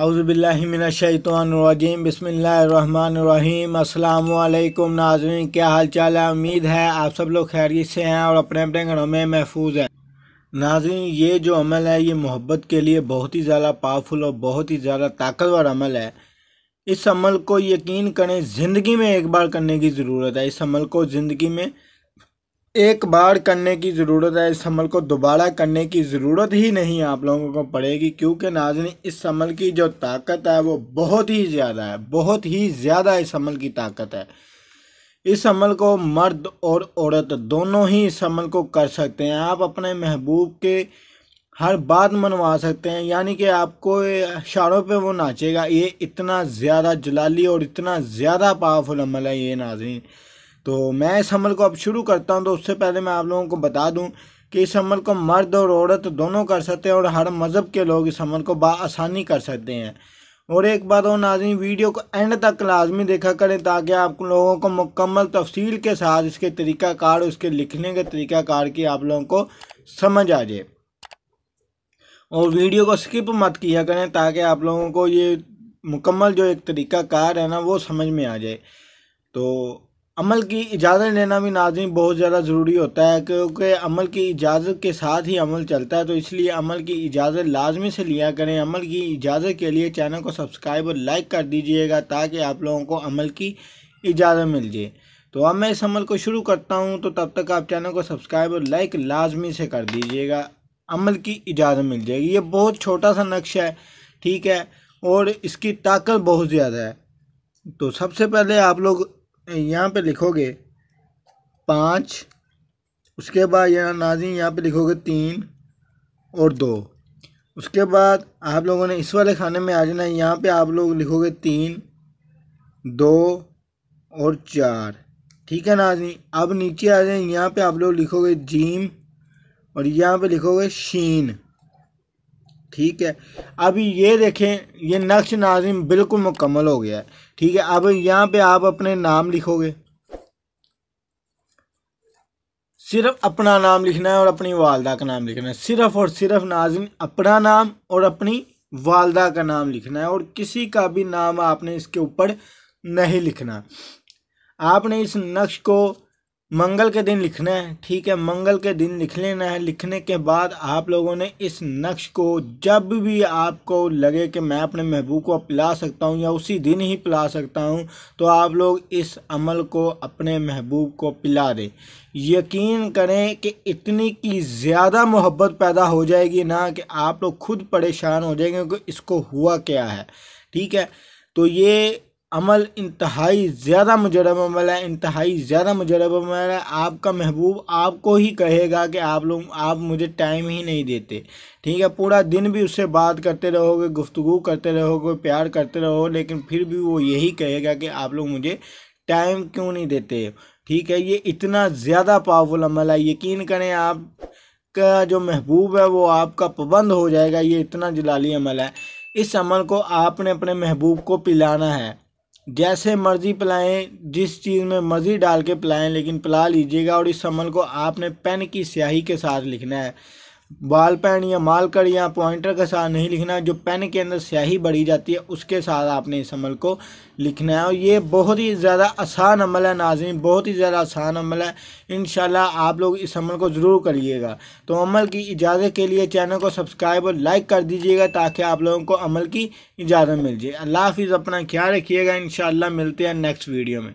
अज़बिल्लिमिनशैतवानरजीम बसमीम अल्लाम नाजरीन क्या हाल चाल है उम्मीद है आप सब लोग खैरियत से हैं और अपने अपने घरों में महफूज हैं नाजरीन ये जो अमल है ये मोहब्बत के लिए बहुत ही ज़्यादा पावरफुल और बहुत ही ज़्यादा ताकतवर अमल है इस अमल को यकीन करें ज़िंदगी में एक बार करने की ज़रूरत है इस अमल को ज़िंदगी में एक बार करने की ज़रूरत है इस अमल को दोबारा करने की ज़रूरत ही नहीं आप लोगों को पड़ेगी क्योंकि नाजनी इस अमल की जो ताकत है वो बहुत ही ज़्यादा है बहुत ही ज़्यादा इस अमल की ताकत है इस अमल को मर्द और औरत दोनों ही इस अमल को कर सकते हैं आप अपने महबूब के हर बात मनवा सकते हैं यानी कि आपको इशारों पे वो नाचेगा ये इतना ज़्यादा जलाली और इतना ज़्यादा पावरफुल अमल है ये नाजरीन तो मैं इस हमल को अब शुरू करता हूँ तो उससे पहले मैं आप लोगों को बता दूँ कि इस हमल को मर्द और औरत दोनों कर सकते हैं और हर मज़हब के लोग इस हमल को बसानी कर सकते हैं और एक बात और नाजनी वीडियो को एंड तक लाजमी देखा करें ताकि आप लोगों को मुकम्मल तफसील के साथ इसके तरीक़ाकार उसके लिखने के तरीक़ाकार की आप लोगों को समझ आ जाए और वीडियो को स्किप मत किया करें ताकि आप लोगों को ये मुकम्मल जो एक तरीक़ाकार है ना वो समझ में आ जाए तो अमल की इजाज़त लेना भी नाजिम बहुत ज़्यादा ज़रूरी होता है क्योंकि अमल की इजाज़त के साथ ही अमल चलता है तो इसलिए अमल की इजाज़त लाजमी से लिया करें अमल की इजाज़त के लिए चैनल को सब्सक्राइब और लाइक कर दीजिएगा ताकि आप लोगों को अमल की इजाज़त मिल जाए तो अब मैं इस अमल को शुरू करता हूँ तो तब तक आप चैनल को सब्सक्राइब और लाइक लाजमी से कर दीजिएगा अमल की इजाज़त मिल जाएगी ये बहुत छोटा सा नक्शा है ठीक है और इसकी ताकत बहुत ज़्यादा है तो सबसे पहले आप लोग यहाँ पे लिखोगे पाँच उसके बाद या नाजिन यहाँ पे लिखोगे तीन और दो उसके बाद आप लोगों ने इस वाले खाने में आ जाना है यहाँ पे आप लोग लिखोगे तीन दो और चार ठीक है नाजनी अब नीचे आ जाए यहाँ पे आप लोग लिखोगे जीम और यहाँ पे लिखोगे शीन ठीक है अब ये देखें ये नक्श नाजिम बिल्कुल मुकम्मल हो गया है ठीक है अब यहाँ पे आप अपने नाम लिखोगे सिर्फ अपना नाम लिखना है और अपनी वालदा का नाम लिखना है सिर्फ और सिर्फ नाजिम अपना नाम और अपनी वालदा का नाम लिखना है और किसी का भी नाम आपने इसके ऊपर नहीं लिखना आपने इस नक्श को मंगल के दिन लिखना है ठीक है मंगल के दिन लिख लेना है लिखने के बाद आप लोगों ने इस नक्श को जब भी आपको लगे कि मैं अपने महबूब को पिला सकता हूँ या उसी दिन ही पिला सकता हूँ तो आप लोग इस अमल को अपने महबूब को पिला दें यकीन करें कि इतनी की ज़्यादा मोहब्बत पैदा हो जाएगी ना कि आप लोग खुद परेशान हो जाएंगे क्योंकि इसको हुआ क्या है ठीक है तो ये अमल इंतहाई ज़्यादा मुजरब अमल है इंतहाई ज़्यादा मुजरब अमल है आपका महबूब आपको ही कहेगा कि आप लोग आप मुझे टाइम ही नहीं देते ठीक है पूरा दिन भी उससे बात करते रहोगे गुफ्तु करते रहोगे प्यार करते रहो लेकिन फिर भी वो यही कहेगा कि आप लोग मुझे टाइम क्यों नहीं देते ठीक है ये इतना ज़्यादा पावरफुल अमल है यकीन करें आप का जो महबूब है वो आपका पाबंद हो जाएगा ये इतना जलाली अमल है इस अमल को आपने अपने महबूब को पिलाना है जैसे मर्ज़ी पिलाएं जिस चीज़ में मर्ज़ी डाल के पिलाएं लेकिन पिला लीजिएगा और इस अमल को आपने पेन की स्याही के साथ लिखना है बाल पेन या मालकर या पॉइंटर के साथ नहीं लिखना जो पेन के अंदर स्याही बढ़ी जाती है उसके साथ आपने इस अमल को लिखना है और ये बहुत ही ज़्यादा आसान अमल है नाजिम बहुत ही ज़्यादा आसान अमल है इन आप लोग इस अमल को ज़रूर करिएगा तो अमल की इजाज़त के लिए चैनल को सब्सक्राइब और लाइक कर दीजिएगा ताकि आप लोगों को अमल की इजाज़त मिल जाए अल्लाह हाफिज़ अपना ख्याल रखिएगा इन मिलते हैं नेक्स्ट वीडियो में